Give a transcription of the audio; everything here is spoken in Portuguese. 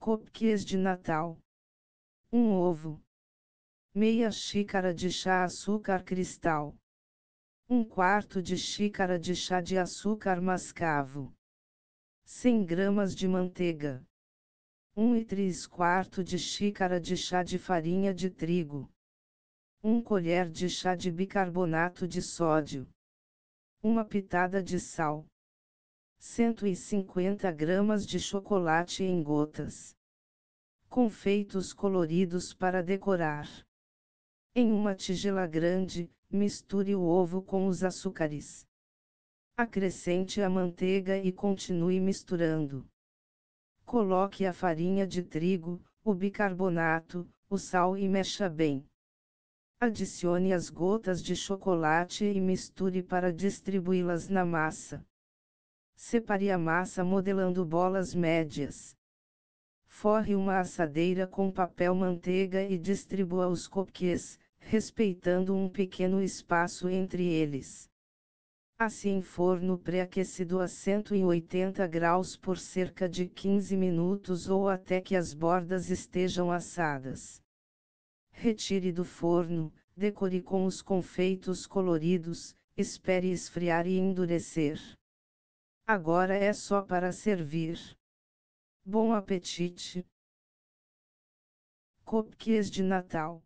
cupcakes de Natal. Um ovo. Meia xícara de chá açúcar cristal. Um quarto de xícara de chá de açúcar mascavo. 100 gramas de manteiga. 1 e 3 quarto de xícara de chá de farinha de trigo. 1 colher de chá de bicarbonato de sódio. Uma pitada de sal. 150 gramas de chocolate em gotas. Confeitos coloridos para decorar. Em uma tigela grande, misture o ovo com os açúcares. Acrescente a manteiga e continue misturando. Coloque a farinha de trigo, o bicarbonato, o sal e mexa bem. Adicione as gotas de chocolate e misture para distribuí-las na massa. Separe a massa modelando bolas médias. Forre uma assadeira com papel manteiga e distribua os cupcakes, respeitando um pequeno espaço entre eles. Assim forno pré-aquecido a 180 graus por cerca de 15 minutos ou até que as bordas estejam assadas. Retire do forno, decore com os confeitos coloridos, espere esfriar e endurecer. Agora é só para servir. Bom apetite! Cupcakes de Natal